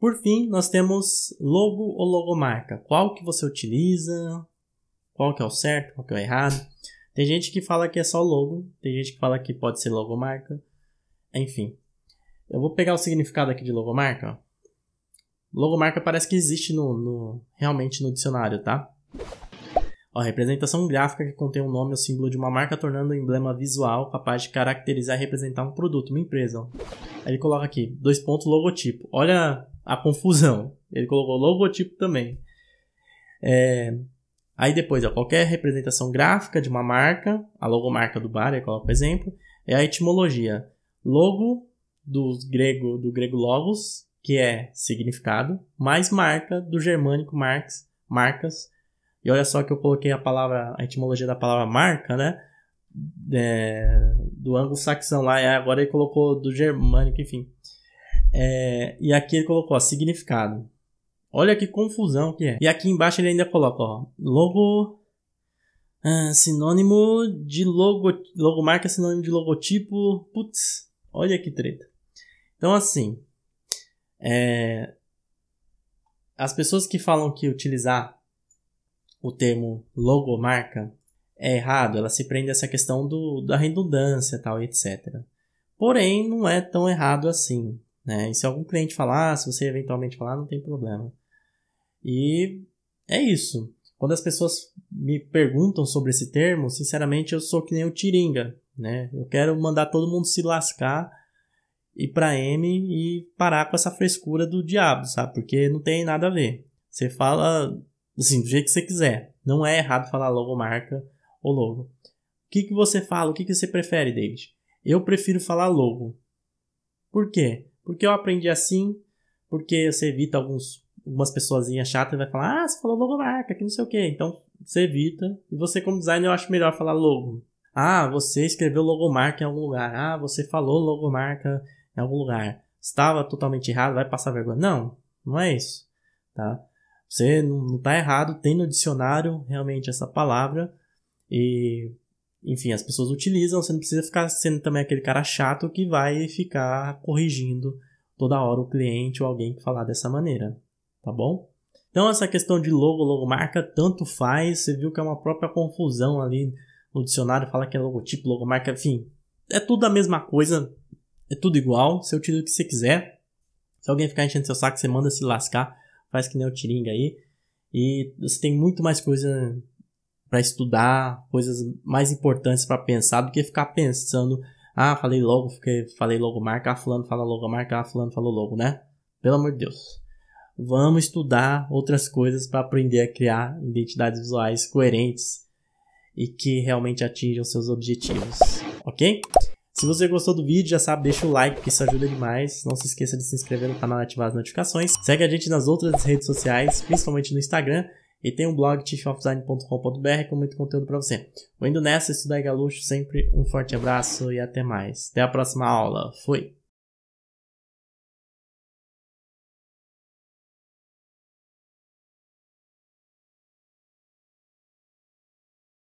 Por fim, nós temos logo ou logomarca. Qual que você utiliza? Qual que é o certo? Qual que é o errado? Tem gente que fala que é só logo, tem gente que fala que pode ser logomarca. Enfim. Eu vou pegar o significado aqui de logomarca. Logomarca parece que existe no, no realmente no dicionário, tá? Ó, representação gráfica que contém o um nome ou símbolo de uma marca, tornando um emblema visual capaz de caracterizar e representar um produto, uma empresa. Aí ele coloca aqui, dois pontos, logotipo. Olha a confusão. Ele colocou logotipo também. É, aí depois, ó, qualquer representação gráfica de uma marca, a logomarca do bar, eu coloco exemplo, é a etimologia. Logo do grego, do grego logos, que é significado, mais marca do germânico marx, marcas. E olha só que eu coloquei a palavra, a etimologia da palavra marca, né? É, do anglo-saxão lá, agora ele colocou do germânico, enfim. É, e aqui ele colocou ó, significado. Olha que confusão que é. E aqui embaixo ele ainda coloca, ó, logo ah, sinônimo de logo, logomarca é sinônimo de logotipo. Putz, olha que treta. Então assim, é, as pessoas que falam que utilizar o termo logomarca é errado, ela se prende a essa questão do, da redundância tal, etc. Porém, não é tão errado assim. Né? E se algum cliente falar, se você eventualmente falar, não tem problema. E é isso. Quando as pessoas me perguntam sobre esse termo, sinceramente eu sou que nem o Tiringa, né? Eu quero mandar todo mundo se lascar e para M e parar com essa frescura do diabo, sabe? Porque não tem nada a ver. Você fala assim, do jeito que você quiser. Não é errado falar logomarca ou logo. O que, que você fala? O que, que você prefere, David? Eu prefiro falar logo. Por quê? Porque eu aprendi assim, porque você evita alguns, algumas pessoas chatas e vai falar, ah, você falou logomarca, que não sei o que. Então, você evita. E você, como designer, eu acho melhor falar logo. Ah, você escreveu logomarca em algum lugar. Ah, você falou logomarca em algum lugar. Estava totalmente errado, vai passar vergonha. Não, não é isso. Tá? Você não está errado, tem no dicionário realmente essa palavra. E enfim, as pessoas utilizam, você não precisa ficar sendo também aquele cara chato que vai ficar corrigindo toda hora o cliente ou alguém que falar dessa maneira, tá bom? Então essa questão de logo, logomarca, tanto faz, você viu que é uma própria confusão ali no dicionário, fala que é logotipo, logomarca, enfim, é tudo a mesma coisa, é tudo igual, você utiliza o que você quiser. Se alguém ficar enchendo seu saco, você manda se lascar, faz que nem o Tiringa aí. E você tem muito mais coisa para estudar coisas mais importantes para pensar do que ficar pensando, ah, falei logo, fiquei, falei logo marca, ah, fulano fala logo marca, ah, fulano falou logo, né? Pelo amor de Deus. Vamos estudar outras coisas para aprender a criar identidades visuais coerentes e que realmente atinjam seus objetivos, ok? Se você gostou do vídeo, já sabe, deixa o like, que isso ajuda demais. Não se esqueça de se inscrever no canal e ativar as notificações. Segue a gente nas outras redes sociais, principalmente no Instagram. E tem um blog chiefofdesign.com.br com muito conteúdo para você. Vou indo nessa, estudar é galuxo, sempre um forte abraço e até mais. Até a próxima aula. Fui!